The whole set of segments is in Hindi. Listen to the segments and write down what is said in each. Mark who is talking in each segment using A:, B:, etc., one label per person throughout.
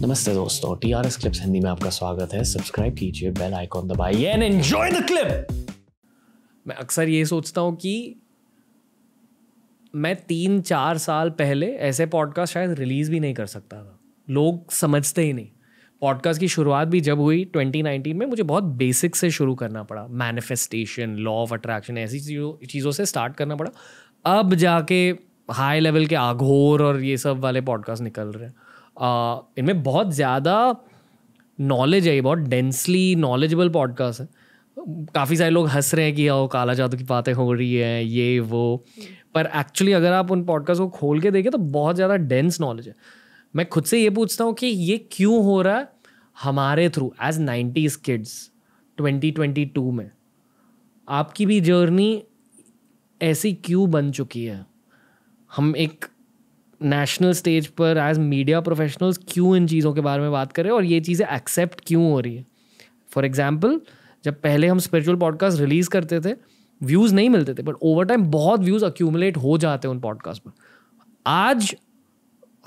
A: नमस्ते दोस्तों T R S clips Hindi में आपका स्वागत है सब्सक्राइब कीजिए बेल आइकॉन दबाइए एंड एंजॉय द क्लिप मैं अक्सर ये सोचता हूँ कि मैं तीन चार साल पहले ऐसे पॉडकास्ट शायद रिलीज़ भी नहीं कर सकता था लोग समझते ही नहीं पॉडकास्ट की शुरुआत भी जब हुई 2019 में मुझे बहुत बेसिक से शुरू करना पड़ा मैनिफेस्टेशन लॉ ऑफ अट्रैक्शन ऐसी चीज़ों चीज़ों से स्टार्ट करना पड़ा अब जाके हाई लेवल के आघोर और ये सब वाले पॉडकास्ट निकल रहे हैं इनमें बहुत ज़्यादा नॉलेज है ये बहुत डेंसली नॉलेजेबल पॉडकास्ट है काफ़ी सारे लोग हंस रहे हैं कि ओ काला जादू की बातें हो रही हैं ये वो पर एक्चुअली अगर आप उन पॉडकास्ट को खोल के देखें तो बहुत ज़्यादा डेंस नॉलेज है मैं खुद से ये पूछता हूँ कि ये क्यों हो रहा है हमारे थ्रू एज नाइन्टीज किड्स 2022 में आपकी भी जर्नी ऐसी क्यों बन चुकी है हम एक नेशनल स्टेज पर एज मीडिया प्रोफेशनल्स क्यों इन चीज़ों के बारे में बात करें और ये चीज़ें एक्सेप्ट क्यों हो रही है फॉर एग्जाम्पल जब पहले हम स्पिरिचुअल पॉडकास्ट रिलीज़ करते थे व्यूज़ नहीं मिलते थे बट ओवर टाइम बहुत व्यूज़ अक्यूमुलेट हो जाते हैं उन पॉडकास्ट पर आज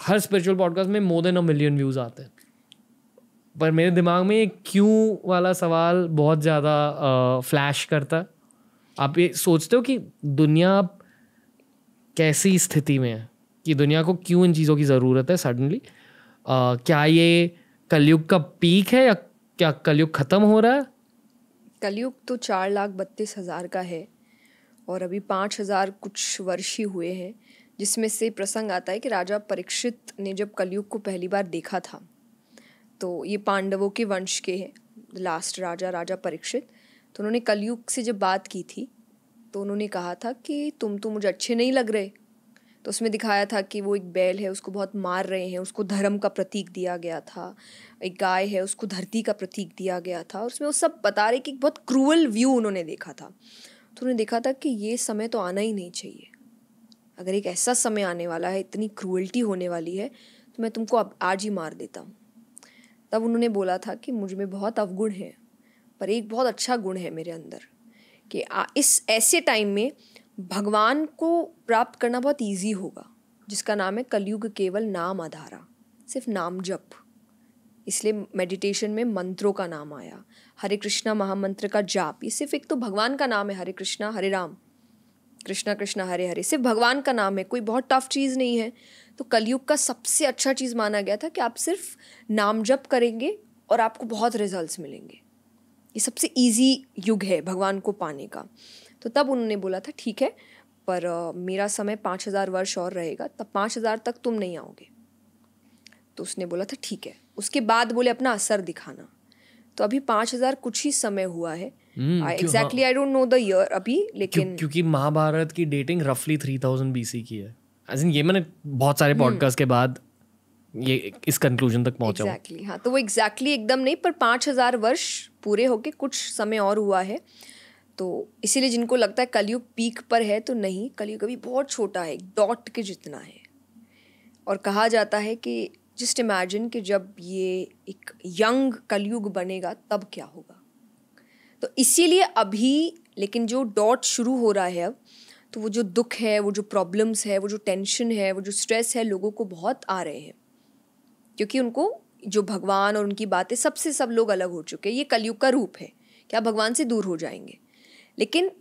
A: हर स्पिरिचुअल पॉडकास्ट में more than a million views आते हैं पर मेरे दिमाग में ये क्यों वाला सवाल बहुत ज़्यादा फ्लैश करता है आप ये सोचते हो कि दुनिया कैसी स्थिति में है कि दुनिया को क्यों इन चीज़ों की ज़रूरत है सडनली क्या ये कलयुग का पीक है या क्या कलयुग ख़त्म हो रहा है
B: कलयुग तो चार लाख बत्तीस हज़ार का है और अभी पाँच हज़ार कुछ वर्ष ही हुए हैं जिसमें से प्रसंग आता है कि राजा परीक्षित ने जब कलयुग को पहली बार देखा था तो ये पांडवों के वंश के हैं लास्ट राजा राजा परीक्षित तो उन्होंने कलयुग से जब बात की थी तो उन्होंने कहा था कि तुम तो मुझे अच्छे नहीं लग रहे तो उसमें दिखाया था कि वो एक बैल है उसको बहुत मार रहे हैं उसको धर्म का प्रतीक दिया गया था एक गाय है उसको धरती का प्रतीक दिया गया था और उसमें वो सब बता रहे कि एक बहुत क्रूअल व्यू उन्होंने देखा था तो उन्होंने देखा था कि ये समय तो आना ही नहीं चाहिए अगर एक ऐसा समय आने वाला है इतनी क्रूअल्टी होने वाली है तो मैं तुमको अब आज ही मार देता हूँ तब उन्होंने बोला था कि मुझ में बहुत अवगुण है पर एक बहुत अच्छा गुण है मेरे अंदर कि इस ऐसे टाइम में भगवान को प्राप्त करना बहुत ईजी होगा जिसका नाम है कलयुग केवल नाम आधारा सिर्फ नाम जप इसलिए मेडिटेशन में मंत्रों का नाम आया हरे कृष्णा महामंत्र का जाप ये सिर्फ एक तो भगवान का नाम है हरे कृष्णा हरे राम कृष्णा कृष्णा हरे हरे सिर्फ भगवान का नाम है कोई बहुत टफ चीज़ नहीं है तो कलयुग का सबसे अच्छा चीज़ माना गया था कि आप सिर्फ नाम जप करेंगे और आपको बहुत रिजल्ट मिलेंगे ये सबसे ईजी युग है भगवान को पाने का तो तब उन्होंने बोला था ठीक है पर मेरा समय पाँच हज़ार वर्ष और रहेगा तब पाँच हज़ार तक तुम नहीं आओगे तो उसने बोला था ठीक है उसके बाद बोले अपना असर दिखाना तो अभी पाँच हज़ार कुछ ही समय हुआ है exactly I don't know the year अभी लेकिन क्यों,
A: क्योंकि महाभारत की डेटिंग रफली थ्री थाउजेंड बी सी की है एज ये मैंने बहुत सारे पॉडकास्ट हम्म। के बाद ये इस कंक्लूजन तक पहुंचा exactly,
B: हाँ तो वो एग्जैक्टली exactly एकदम नहीं पर पाँच हजार वर्ष पूरे होके कुछ समय और हुआ है तो इसीलिए जिनको लगता है कलयुग पीक पर है तो नहीं कलयुग अभी बहुत छोटा है डॉट के जितना है और कहा जाता है कि जस्ट इमेजिन कि जब ये एक यंग कलयुग बनेगा तब क्या होगा तो इसीलिए अभी लेकिन जो डॉट शुरू हो रहा है अब तो वो जो दुख है वो जो प्रॉब्लम्स है वो जो टेंशन है वो जो स्ट्रेस है लोगों को बहुत आ रहे हैं क्योंकि उनको जो भगवान और उनकी बातें सबसे सब लोग अलग हो चुके हैं ये कलयुग का रूप है क्या भगवान से दूर हो जाएंगे लेकिन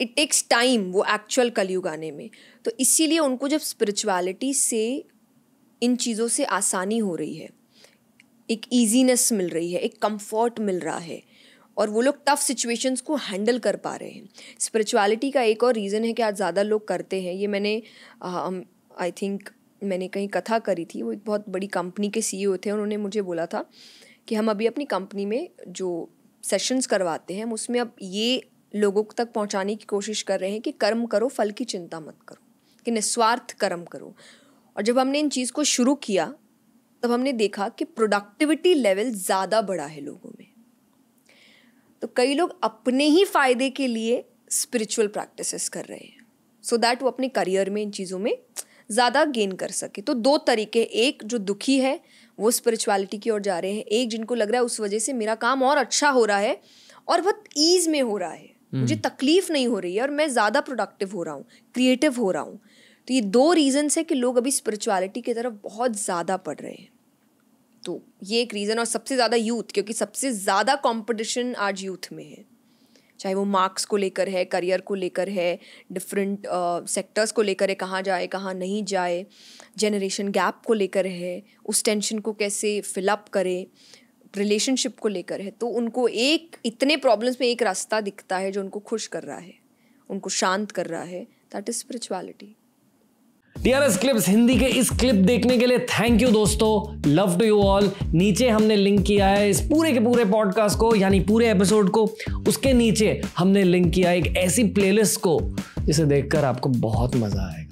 B: इट टेक्स टाइम वो एक्चुअल कलयुग आने में तो इसीलिए उनको जब स्पिरिचुअलिटी से इन चीज़ों से आसानी हो रही है एक ईजीनेस मिल रही है एक कंफर्ट मिल रहा है और वो लोग टफ सिचुएशंस को हैंडल कर पा रहे हैं स्पिरिचुअलिटी का एक और रीज़न है कि आज ज़्यादा लोग करते हैं ये मैंने आई थिंक मैंने कहीं कथा करी थी वो एक बहुत बड़ी कंपनी के सीईओ e थे उन्होंने मुझे बोला था कि हम अभी अपनी कंपनी में जो सेशंस करवाते हैं हम उसमें अब ये लोगों तक पहुंचाने की कोशिश कर रहे हैं कि कर्म करो फल की चिंता मत करो कि निस्वार्थ कर्म करो और जब हमने इन चीज़ को शुरू किया तब हमने देखा कि प्रोडक्टिविटी लेवल ज़्यादा बढ़ा है लोगों में तो कई लोग अपने ही फायदे के लिए स्पिरिचुअल प्रैक्टिसेस कर रहे हैं सो so दैट वो अपने करियर में इन चीज़ों में ज़्यादा गेन कर सके तो दो तरीके एक जो दुखी है वो स्पिरिचुअलिटी की ओर जा रहे हैं एक जिनको लग रहा है उस वजह से मेरा काम और अच्छा हो रहा है और बहुत ईज में हो रहा है मुझे हम्म। तकलीफ नहीं हो रही है और मैं ज़्यादा प्रोडक्टिव हो रहा हूँ क्रिएटिव हो रहा हूँ तो ये दो रीजन्स है कि लोग अभी स्पिरिचुअलिटी की तरफ बहुत ज़्यादा पढ़ रहे हैं तो ये एक रीज़न और सबसे ज़्यादा यूथ क्योंकि सबसे ज़्यादा कंपटीशन आज यूथ में है चाहे वो मार्क्स को लेकर है करियर को लेकर है डिफरेंट सेक्टर्स uh, को लेकर है कहाँ जाए कहाँ नहीं जाए जनरेशन गैप को लेकर है उस टेंशन को कैसे फिलअप करे रिलेशनशिप को लेकर है तो उनको एक इतने प्रॉब्लम्स में एक रास्ता दिखता है जो उनको खुश कर रहा है उनको शांत कर रहा है that is spirituality
A: DRS clips Hindi के इस क्लिप देखने के लिए थैंक यू दोस्तों लव टू यू ऑल नीचे हमने लिंक किया है इस पूरे के पूरे पॉडकास्ट को यानी पूरे एपिसोड को उसके नीचे हमने लिंक किया एक ऐसी प्लेलिस्ट को जिसे देखकर आपको बहुत मजा आएगा